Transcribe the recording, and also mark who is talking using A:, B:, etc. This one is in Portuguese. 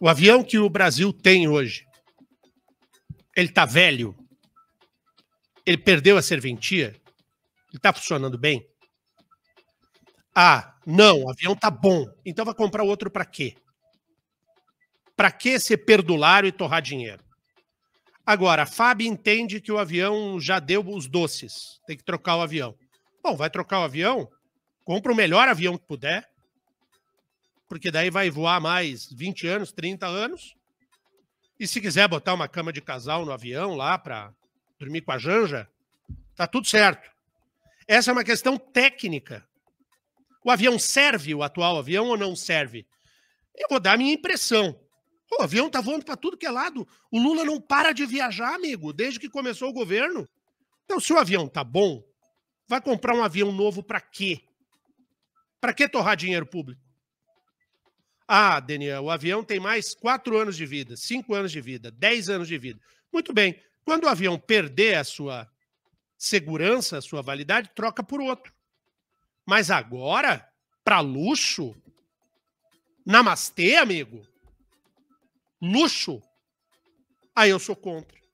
A: O avião que o Brasil tem hoje, ele está velho? Ele perdeu a serventia? Ele está funcionando bem? Ah, não, o avião tá bom. Então vai comprar outro para quê? Para que ser perdulário e torrar dinheiro? Agora, a FAB entende que o avião já deu os doces, tem que trocar o avião. Bom, vai trocar o avião? Compra o melhor avião que puder, porque daí vai voar mais 20 anos, 30 anos. E se quiser botar uma cama de casal no avião lá para dormir com a Janja, tá tudo certo. Essa é uma questão técnica. O avião serve, o atual avião, ou não serve? Eu vou dar a minha impressão. O avião tá voando para tudo que é lado. O Lula não para de viajar, amigo, desde que começou o governo. Então, se o avião tá bom, vai comprar um avião novo para quê? Para que torrar dinheiro público? Ah, Daniel, o avião tem mais quatro anos de vida, cinco anos de vida, dez anos de vida. Muito bem. Quando o avião perder a sua segurança, a sua validade, troca por outro. Mas agora, para luxo, namastê, amigo, luxo, aí eu sou contra.